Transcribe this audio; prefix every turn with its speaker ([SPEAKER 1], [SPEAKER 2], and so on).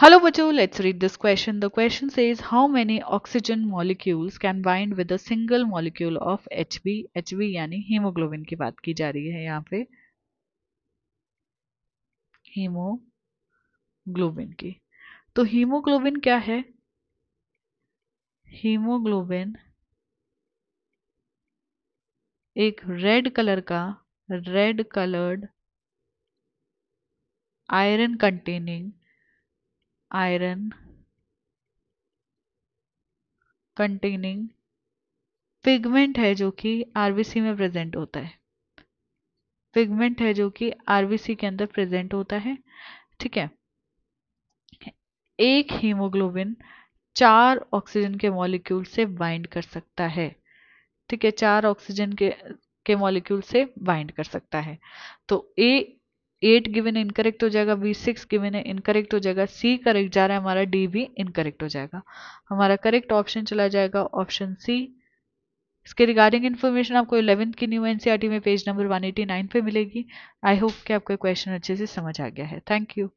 [SPEAKER 1] Hello Batu, let's read this question. The question says how many oxygen molecules can bind with a single molecule of HB? HB यानी haemoglobin की बात की जा रही है यहाँ पे
[SPEAKER 2] हीमोग्लोबिन की तो
[SPEAKER 1] हीमोग्लोबिन क्या है हीमोग्लोबिन एक रेड कलर का red coloured iron containing iron containing pigment है जो कि आरबीसी में प्रेजेंट होता है पिगमेंट है जो कि आरबीसी के अंदर प्रेजेंट होता है ठीक है एक हीमोग्लोबिन चार ऑक्सीजन के मॉलिक्यूल से बाइंड कर सकता है ठीक है चार ऑक्सीजन के के मॉलिक्यूल से बाइंड कर सकता है तो ए एट गिवन इनकरेक्ट हो जाएगा बी सिक्स गिवन है इनकरेक्ट हो जाएगा सी करेक्ट जा रहा है हमारा डी भी इनकरेक्ट हो जाएगा हमारा करेक्ट ऑप्शन चला जाएगा ऑप्शन सी इसके रिगार्डिंग इन्फॉर्मेशन आपको इलेवंथ की न्यू एनसीईआरटी e में पेज नंबर 189 पे मिलेगी आई होप कि आपको क्वेश्चन अच्छे से समझ आ गया है थैंक यू